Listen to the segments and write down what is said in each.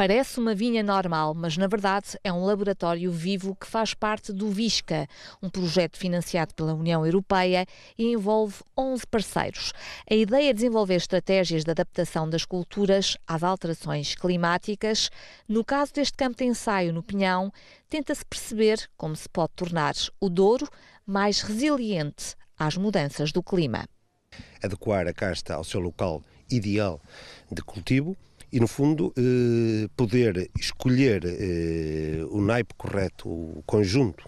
Parece uma vinha normal, mas na verdade é um laboratório vivo que faz parte do VISCA, um projeto financiado pela União Europeia e envolve 11 parceiros. A ideia é desenvolver estratégias de adaptação das culturas às alterações climáticas. No caso deste campo de ensaio no Pinhão, tenta-se perceber como se pode tornar o Douro mais resiliente às mudanças do clima. Adequar a casta ao seu local ideal de cultivo e, no fundo, eh, poder escolher eh, o naipe correto, o conjunto,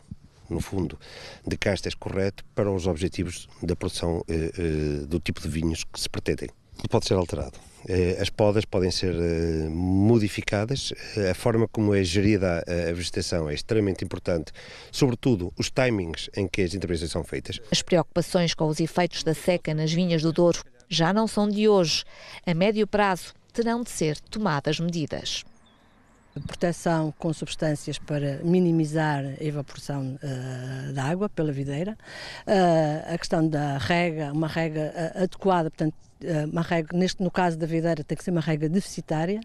no fundo, de castas correto para os objetivos da produção eh, do tipo de vinhos que se pretendem. Pode ser alterado. As podas podem ser modificadas, a forma como é gerida a vegetação é extremamente importante, sobretudo os timings em que as intervenções são feitas. As preocupações com os efeitos da seca nas vinhas do Douro já não são de hoje. A médio prazo, terão de ser tomadas medidas. Proteção com substâncias para minimizar a evaporação uh, da água pela videira, uh, a questão da rega, uma rega uh, adequada, portanto, uma rega, neste, no caso da videira, tem que ser uma rega deficitária,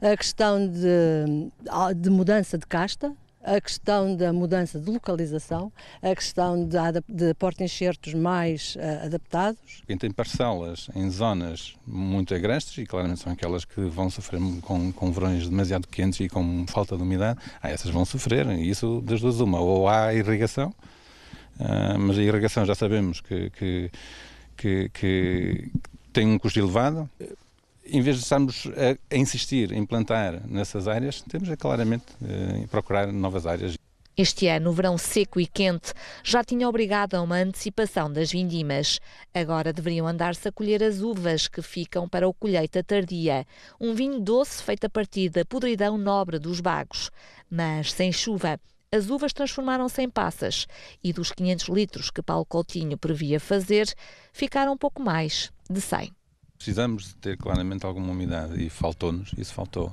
a questão de, de mudança de casta, a questão da mudança de localização, a questão de, de porta-enxertos mais uh, adaptados. Quem tem parcelas em zonas muito agrestes, e claramente são aquelas que vão sofrer com, com verões demasiado quentes e com falta de umidade, ah, essas vão sofrer, e isso das duas uma, ou há irrigação, uh, mas a irrigação já sabemos que, que, que, que tem um custo elevado, em vez de estarmos a, insistir em plantar nessas áreas, temos a claramente a eh, procurar novas áreas. Este ano, o verão seco e quente já tinha obrigado a uma antecipação das vindimas. Agora deveriam andar-se a colher as uvas que ficam para o colheita tardia, um vinho doce feito a partir da podridão nobre dos bagos. Mas sem chuva, as uvas transformaram-se em passas e dos 500 litros que Paulo Coutinho previa fazer, ficaram pouco mais de 100. Precisamos de ter claramente alguma umidade e faltou-nos, isso faltou.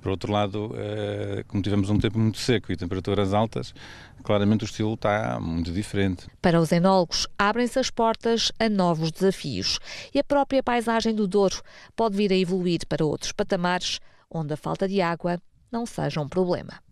Por outro lado, eh, como tivemos um tempo muito seco e temperaturas altas, claramente o estilo está muito diferente. Para os enólogos, abrem-se as portas a novos desafios e a própria paisagem do Douro pode vir a evoluir para outros patamares onde a falta de água não seja um problema.